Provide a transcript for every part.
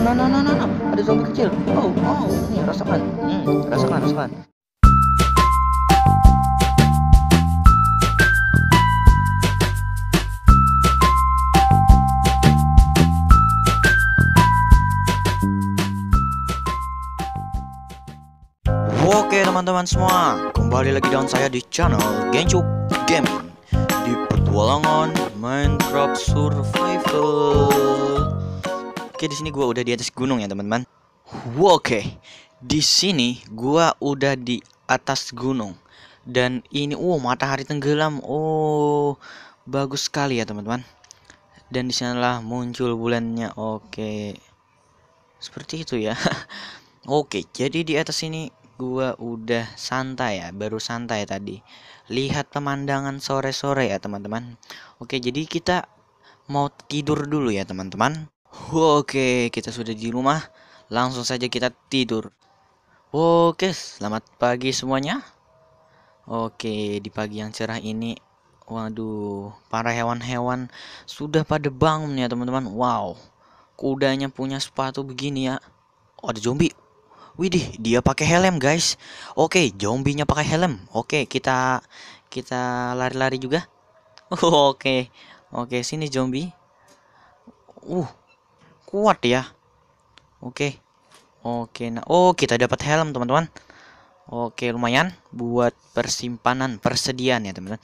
no no no no no ada zombie kecil oh oh ini rasakan hmm, rasakan rasakan Oke teman-teman semua, kembali lagi dengan saya di channel Gencuk Gaming Di petualangan Minecraft Survival Oke, di sini gue udah di atas gunung ya, teman-teman. Oke. Di sini gue udah di atas gunung. Dan ini oh matahari tenggelam. Oh, bagus sekali ya, teman-teman. Dan di sanalah muncul bulannya. Oke. Seperti itu ya. Oke, jadi di atas sini gue udah santai ya, baru santai tadi. Lihat pemandangan sore-sore ya, teman-teman. Oke, jadi kita mau tidur dulu ya, teman-teman. Oke, kita sudah di rumah. Langsung saja kita tidur. Oke, selamat pagi semuanya. Oke, di pagi yang cerah ini, waduh, para hewan-hewan sudah pada bangun ya teman-teman. Wow, kudanya punya sepatu begini ya. Oh, ada zombie. Widih, dia pakai helm guys. Oke, zombinya pakai helm. Oke, kita kita lari-lari juga. Oke, oke, sini zombie. Uh, kuat ya oke oke nah oh kita dapat helm teman-teman oke lumayan buat persimpanan persediaan ya teman-teman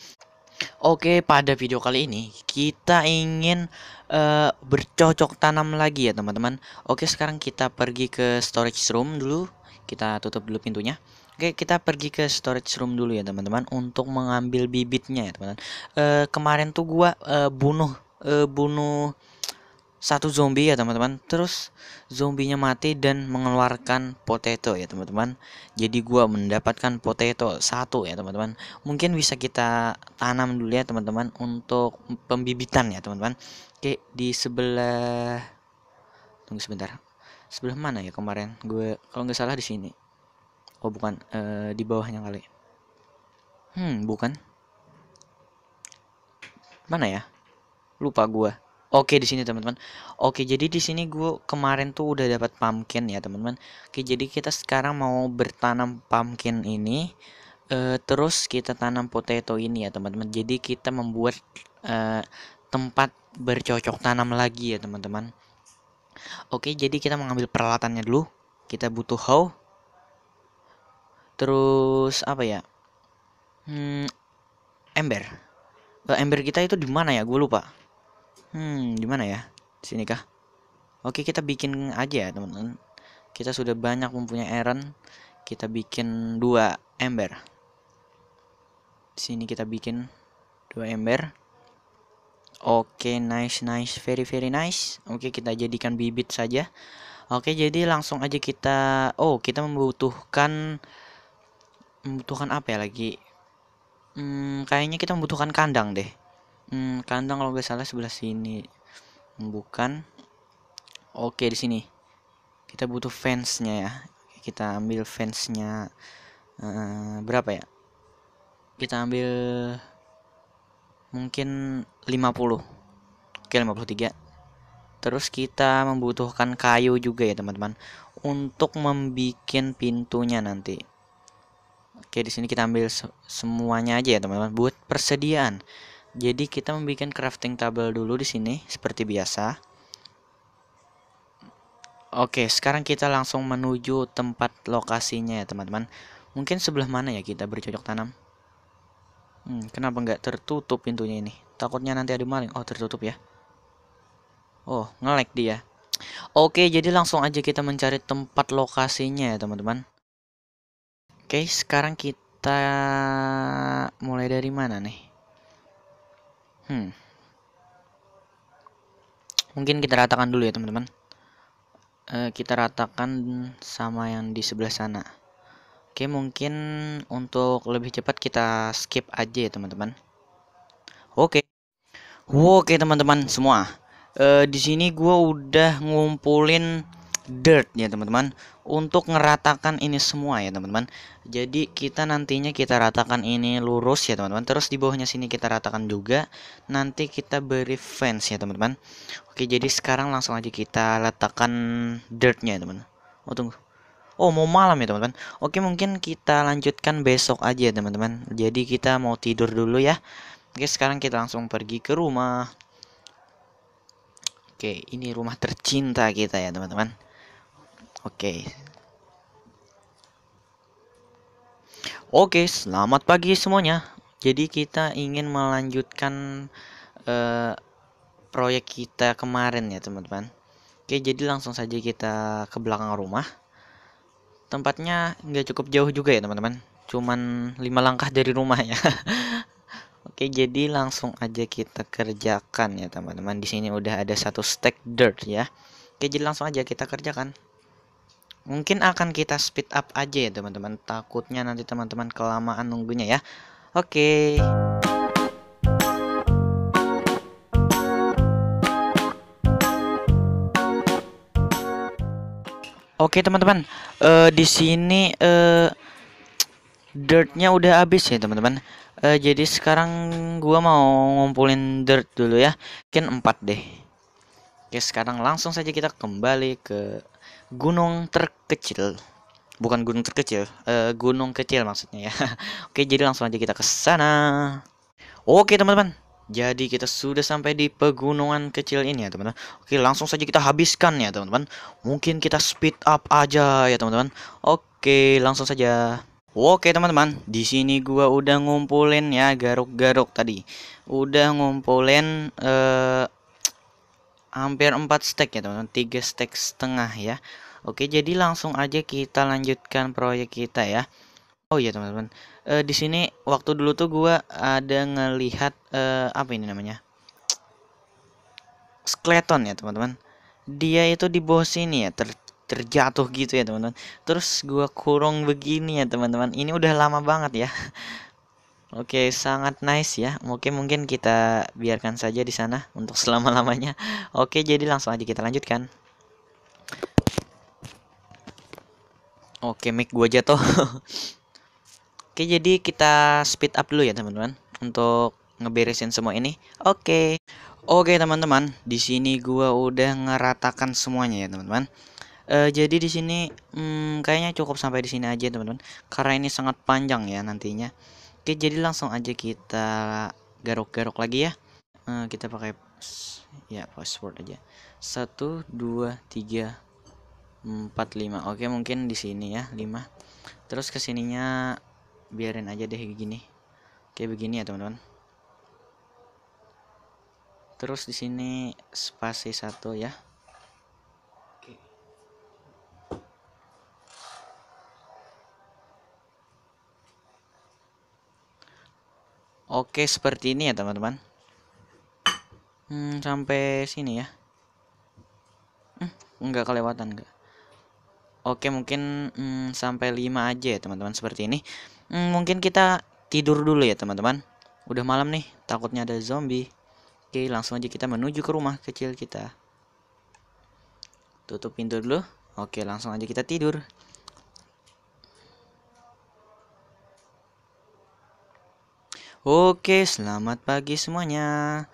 Oke, pada video kali ini kita ingin uh, bercocok tanam lagi ya teman-teman. Oke, sekarang kita pergi ke storage room dulu. Kita tutup dulu pintunya. Oke, kita pergi ke storage room dulu ya teman-teman untuk mengambil bibitnya ya teman-teman. Uh, kemarin tuh gua uh, bunuh uh, bunuh satu zombie ya teman-teman terus zombinya mati dan mengeluarkan potato ya teman-teman jadi gua mendapatkan potato satu ya teman-teman mungkin bisa kita tanam dulu ya teman-teman untuk pembibitan ya teman-teman oke di sebelah tunggu sebentar sebelah mana ya kemarin gue kalau nggak salah di sini oh bukan e, di bawahnya kali hmm bukan mana ya lupa gua Oke di sini teman-teman. Oke jadi di sini gue kemarin tuh udah dapat pumpkin ya teman-teman. Oke jadi kita sekarang mau bertanam pumpkin ini. E, terus kita tanam potato ini ya teman-teman. Jadi kita membuat e, tempat bercocok tanam lagi ya teman-teman. Oke jadi kita mengambil peralatannya dulu. Kita butuh hoe. Terus apa ya? Hmm, ember. Eh, ember kita itu di mana ya? Gue lupa. Hmm, ya? di mana ya? sini kah? Oke, kita bikin aja ya, teman-teman. Kita sudah banyak mempunyai eren. Kita bikin dua ember. Di sini kita bikin dua ember. Oke, nice, nice, very, very nice. Oke, kita jadikan bibit saja. Oke, jadi langsung aja kita. Oh, kita membutuhkan membutuhkan apa ya lagi? Hmm, kayaknya kita membutuhkan kandang deh hmm, kandang kalau nggak salah sebelah sini hmm, bukan oke di sini kita butuh fansnya ya kita ambil fansnya uh, berapa ya kita ambil mungkin 50 oke 53 terus kita membutuhkan kayu juga ya teman-teman untuk membuat pintunya nanti oke di sini kita ambil semuanya aja ya teman-teman buat persediaan jadi kita membuat crafting table dulu di sini seperti biasa. Oke, sekarang kita langsung menuju tempat lokasinya ya teman-teman. Mungkin sebelah mana ya kita bercocok tanam? Hmm, kenapa nggak tertutup pintunya ini? Takutnya nanti ada maling. Oh, tertutup ya. Oh, ngelek dia. Oke, jadi langsung aja kita mencari tempat lokasinya ya, teman-teman. Oke, sekarang kita mulai dari mana nih? Hmm. Mungkin kita ratakan dulu ya teman-teman. E, kita ratakan sama yang di sebelah sana. Oke mungkin untuk lebih cepat kita skip aja ya teman-teman. Oke. Oke teman-teman semua. E, di sini gue udah ngumpulin dirt ya teman-teman untuk ngeratakan ini semua ya teman-teman jadi kita nantinya kita ratakan ini lurus ya teman-teman terus di bawahnya sini kita ratakan juga nanti kita beri fence ya teman-teman oke jadi sekarang langsung aja kita letakkan dirtnya ya teman-teman oh tunggu Oh mau malam ya teman-teman Oke mungkin kita lanjutkan besok aja ya teman-teman Jadi kita mau tidur dulu ya Oke sekarang kita langsung pergi ke rumah Oke ini rumah tercinta kita ya teman-teman Oke. Oke, selamat pagi semuanya. Jadi kita ingin melanjutkan uh, proyek kita kemarin ya, teman-teman. Oke, jadi langsung saja kita ke belakang rumah. Tempatnya nggak cukup jauh juga ya, teman-teman. Cuman lima langkah dari rumah ya. Oke, jadi langsung aja kita kerjakan ya, teman-teman. Di sini udah ada satu stack dirt ya. Oke, jadi langsung aja kita kerjakan mungkin akan kita speed up aja ya teman-teman takutnya nanti teman-teman kelamaan nunggunya ya oke Oke teman-teman, uh, di sini uh, dirtnya udah habis ya teman-teman. Uh, jadi sekarang gua mau ngumpulin dirt dulu ya, mungkin 4 deh. Oke sekarang langsung saja kita kembali ke gunung terkecil bukan gunung terkecil uh, gunung kecil maksudnya ya oke jadi langsung aja kita ke sana oke teman-teman jadi kita sudah sampai di pegunungan kecil ini ya teman-teman Oke langsung saja kita habiskan ya teman-teman Mungkin kita speed up aja ya teman-teman Oke langsung saja Oke teman-teman, di sini gua udah ngumpulin ya garuk-garuk tadi. Udah ngumpulin uh, hampir 4 stack ya teman-teman 3 stack setengah ya Oke jadi langsung aja kita lanjutkan proyek kita ya Oh iya teman-teman e, di sini waktu dulu tuh gue ada ngelihat e, apa ini namanya skeleton ya teman-teman dia itu di bawah sini ya ter terjatuh gitu ya teman-teman terus gue kurung begini ya teman-teman ini udah lama banget ya Oke, sangat nice ya. Oke, mungkin kita biarkan saja di sana untuk selama-lamanya. Oke, jadi langsung aja kita lanjutkan. Oke, mic gua jatuh. Oke, jadi kita speed up dulu ya, teman-teman, untuk ngeberesin semua ini. Oke. Oke, teman-teman, di sini gua udah ngeratakan semuanya ya, teman-teman. Uh, jadi di sini hmm, kayaknya cukup sampai di sini aja teman-teman karena ini sangat panjang ya nantinya Oke, jadi langsung aja kita garuk-garuk lagi ya. Uh, kita pakai ya password aja. satu dua tiga empat lima Oke, mungkin di sini ya, lima Terus kesininya biarin aja deh begini Oke, begini ya, teman-teman. Terus di sini spasi satu ya. Oke, seperti ini ya, teman-teman. Hmm, sampai sini ya. Hmm, enggak kelewatan, enggak. Oke, mungkin hmm, sampai 5 aja ya, teman-teman, seperti ini. Hmm, mungkin kita tidur dulu ya, teman-teman. Udah malam nih, takutnya ada zombie. Oke, langsung aja kita menuju ke rumah kecil kita. Tutup pintu dulu. Oke, langsung aja kita tidur. Oke, selamat pagi semuanya.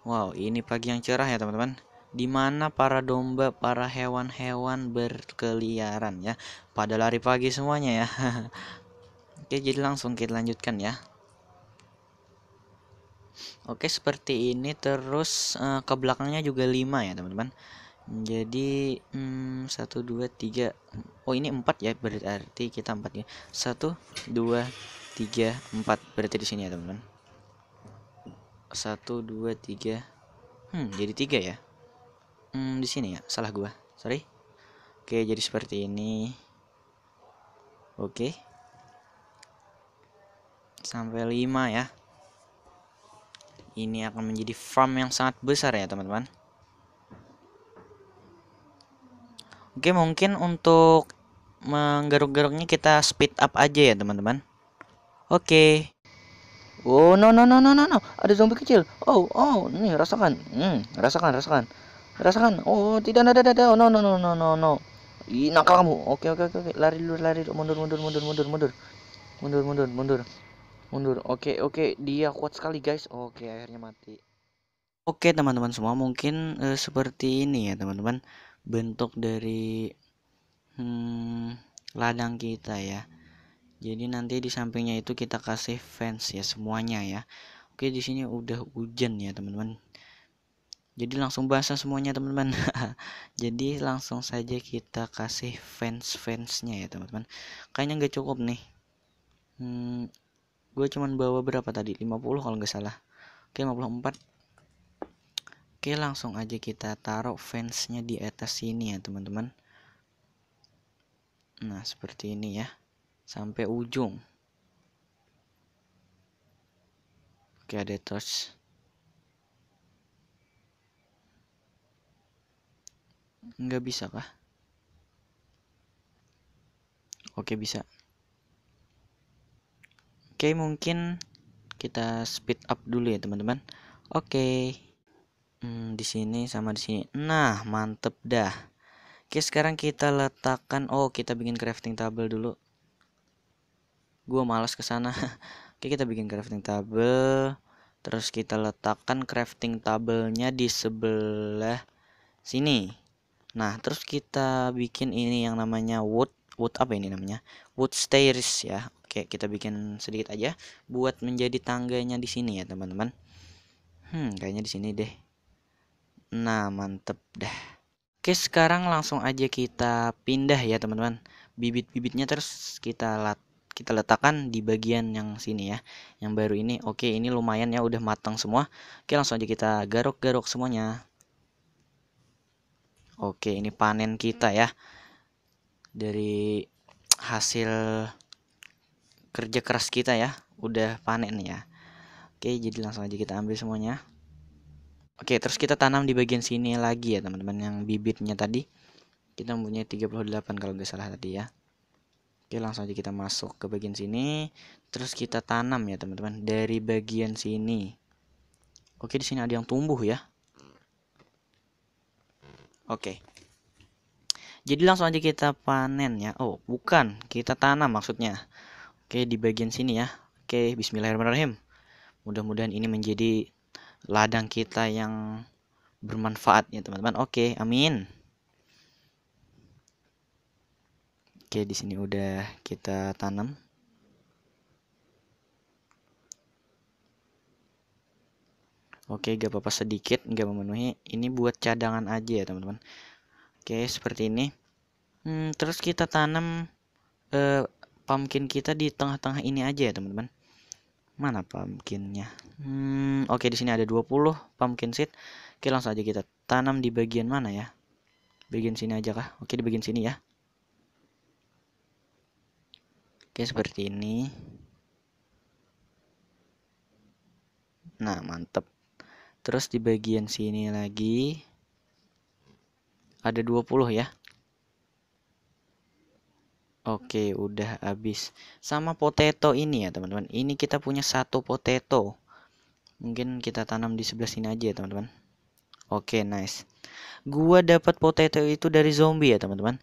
Wow, ini pagi yang cerah ya, teman-teman. Di mana para domba, para hewan-hewan berkeliaran ya. Pada lari pagi semuanya ya. Oke, jadi langsung kita lanjutkan ya. Oke, seperti ini terus uh, ke belakangnya juga 5 ya, teman-teman. Jadi hmm, 1 2 3. Oh, ini 4 ya, berarti kita 4 ya. 1 2 tiga empat berarti di sini ya teman-teman 1 2 3 hmm jadi tiga ya hmm di sini ya salah gua sorry oke jadi seperti ini oke sampai lima ya ini akan menjadi farm yang sangat besar ya teman-teman Oke mungkin untuk menggaruk-garuknya kita speed up aja ya teman-teman Oke. Okay. Oh, no, no, no, no, no, no. Ada zombie kecil. Oh, oh, nih rasakan. Hmm, rasakan, rasakan. Rasakan. Oh, tidak, ada ada ada. Oh, no, no, no, no, no, no. Ih, nakal kamu. Oke, okay, oke, okay, oke, okay. lari dulu, lari Mundur, mundur, mundur, mundur, mundur. Mundur, mundur, mundur. Mundur. Oke, oke, dia kuat sekali, guys. Oke, akhirnya mati. Oke, teman-teman semua, mungkin uh, seperti ini ya, teman-teman. Bentuk dari hmm, ladang kita ya jadi nanti di sampingnya itu kita kasih fans ya semuanya ya oke di sini udah hujan ya teman-teman jadi langsung basah semuanya teman-teman jadi langsung saja kita kasih fans fansnya ya teman-teman kayaknya nggak cukup nih hmm, gue cuman bawa berapa tadi 50 kalau nggak salah oke 54 oke langsung aja kita taruh fansnya di atas sini ya teman-teman nah seperti ini ya sampai ujung oke ada torch nggak bisa kah oke bisa oke mungkin kita speed up dulu ya teman-teman oke hmm, di sini sama di sini nah mantep dah oke sekarang kita letakkan oh kita bikin crafting table dulu gue malas ke sana oke kita bikin crafting table terus kita letakkan crafting tablenya di sebelah sini nah terus kita bikin ini yang namanya wood wood apa ini namanya wood stairs ya oke kita bikin sedikit aja buat menjadi tangganya di sini ya teman-teman hmm kayaknya di sini deh nah mantep dah oke sekarang langsung aja kita pindah ya teman-teman bibit-bibitnya terus kita lat kita letakkan di bagian yang sini ya yang baru ini oke ini lumayan ya udah matang semua oke langsung aja kita garuk-garuk semuanya oke ini panen kita ya dari hasil kerja keras kita ya udah panen ya oke jadi langsung aja kita ambil semuanya oke terus kita tanam di bagian sini lagi ya teman-teman yang bibitnya tadi kita mempunyai 38 kalau nggak salah tadi ya Oke langsung aja kita masuk ke bagian sini terus kita tanam ya teman-teman dari bagian sini. Oke di sini ada yang tumbuh ya. Oke. Jadi langsung aja kita panen ya. Oh bukan kita tanam maksudnya. Oke di bagian sini ya. Oke Bismillahirrahmanirrahim. Mudah-mudahan ini menjadi ladang kita yang bermanfaat ya teman-teman. Oke amin. Oke, di sini udah kita tanam. Oke, gak apa-apa sedikit, gak memenuhi. Ini buat cadangan aja ya, teman-teman. Oke, seperti ini. Hmm, terus kita tanam eh, pumpkin kita di tengah-tengah ini aja ya, teman-teman. Mana pumpkinnya? Hmm, oke, di sini ada 20 pumpkin seed. Oke, langsung aja kita tanam di bagian mana ya? Bagian sini aja kah? Oke, di bagian sini ya. Oke, seperti ini. Nah, mantep. Terus di bagian sini lagi ada 20 ya. Oke, udah habis. Sama potato ini ya, teman-teman. Ini kita punya satu potato. Mungkin kita tanam di sebelah sini aja ya, teman-teman. Oke, nice. Gua dapat potato itu dari zombie ya, teman-teman.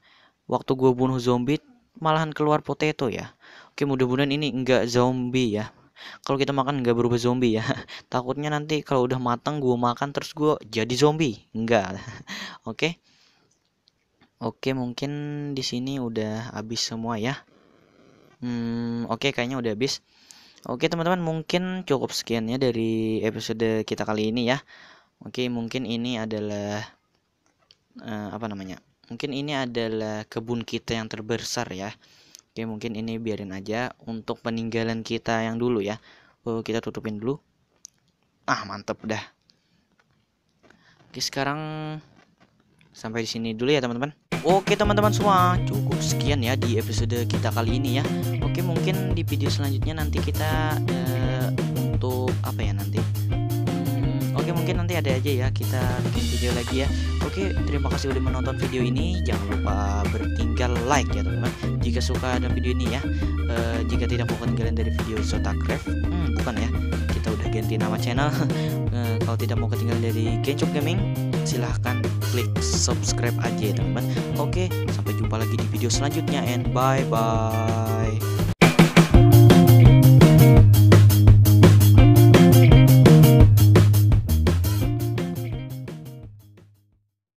Waktu gua bunuh zombie malahan keluar potato ya oke mudah-mudahan ini enggak zombie ya kalau kita makan nggak berubah zombie ya takutnya nanti kalau udah matang gue makan terus gue jadi zombie enggak oke oke mungkin di sini udah habis semua ya hmm oke kayaknya udah habis oke teman-teman mungkin cukup sekian ya dari episode kita kali ini ya oke mungkin ini adalah uh, apa namanya mungkin ini adalah kebun kita yang terbesar ya oke mungkin ini biarin aja untuk peninggalan kita yang dulu ya oh, kita tutupin dulu ah mantep dah oke sekarang sampai di sini dulu ya teman-teman Oke teman-teman semua cukup sekian ya di episode kita kali ini ya Oke mungkin di video selanjutnya nanti kita uh, untuk apa ya nanti oke mungkin nanti ada aja ya kita bikin video lagi ya oke terima kasih udah menonton video ini jangan lupa bertinggal like ya teman-teman jika suka dengan video ini ya e, jika tidak mau ketinggalan dari video Sotacraft hmm, bukan ya kita udah ganti nama channel e, kalau tidak mau ketinggalan dari Kencok Gaming silahkan klik subscribe aja ya teman-teman oke sampai jumpa lagi di video selanjutnya and bye bye